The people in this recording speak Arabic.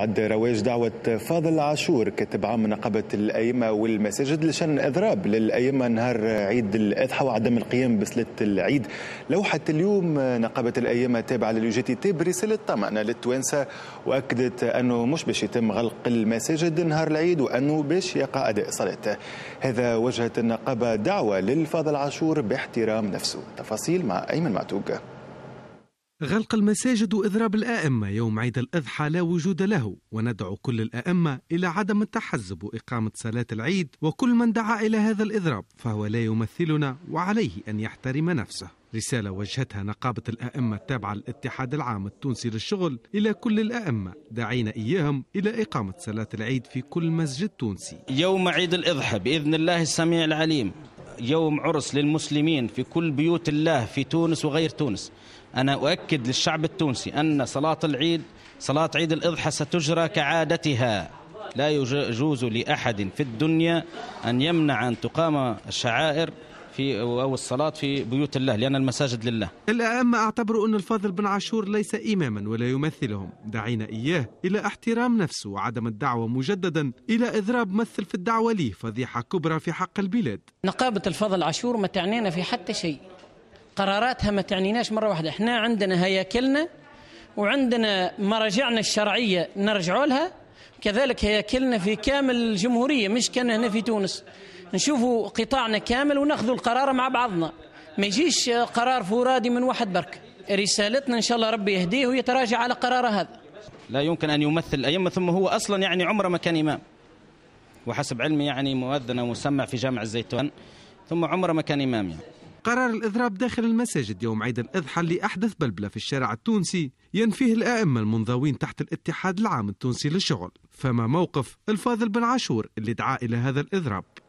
عد رواج دعوة فاضل عاشور كاتب عام نقابة الأئمة والمساجد لشن إضراب للأئمة نهار عيد الأضحى وعدم القيام بصلاة العيد لوحة اليوم نقابة الأئمة تابعة لليو تي تي برسالة طمأنة للتوانسة وأكدت أنه مش باش يتم غلق المساجد نهار العيد وأنه باش يقع أداء صلاته هذا وجهت النقابة دعوة للفاضل عاشور باحترام نفسه تفاصيل مع أيمن معتوق غلق المساجد وإضراب الأئمة يوم عيد الأضحى لا وجود له وندعو كل الأئمة إلى عدم التحزب وإقامة صلاة العيد وكل من دعا إلى هذا الإضراب فهو لا يمثلنا وعليه أن يحترم نفسه رسالة وجهتها نقابة الأئمة التابعة للاتحاد العام التونسي للشغل إلى كل الأئمة داعين إياهم إلى إقامة صلاة العيد في كل مسجد تونسي يوم عيد الإضحى بإذن الله السميع العليم يوم عرس للمسلمين في كل بيوت الله في تونس وغير تونس أنا أؤكد للشعب التونسي أن صلاة العيد صلاة عيد الإضحى ستجرى كعادتها لا يجوز لأحد في الدنيا أن يمنع أن تقام الشعائر في او الصلاه في بيوت الله لان المساجد لله. الائمه اعتبروا ان الفاضل بن عاشور ليس اماما ولا يمثلهم، دعينا اياه الى احترام نفسه وعدم الدعوه مجددا الى اضراب مثل في الدعوه ليه فضيحه كبرى في حق البلاد. نقابه الفاضل عاشور ما تعنينا في حتى شيء. قراراتها ما تعنيناش مره واحده، احنا عندنا هياكلنا وعندنا مراجعنا الشرعيه نرجعولها لها كذلك هياكلنا في كامل الجمهورية مش كان هنا في تونس نشوفوا قطاعنا كامل وناخذوا القرار مع بعضنا ما يجيش قرار فرادي من واحد برك رسالتنا إن شاء الله ربي يهديه ويتراجع على قراره هذا لا يمكن أن يمثل الأئمة ثم هو أصلا يعني عمره ما كان إمام وحسب علمي يعني مؤذن ومسمع في جامع الزيتون ثم عمره ما كان إمام يعني قرار الإضراب داخل المساجد يوم عيد الأضحى اللي أحدث بلبلة في الشارع التونسي ينفيه الأئمة المنضوين تحت الاتحاد العام التونسي للشغل فما موقف الفاضل بن عاشور اللي دعا إلى هذا الإضراب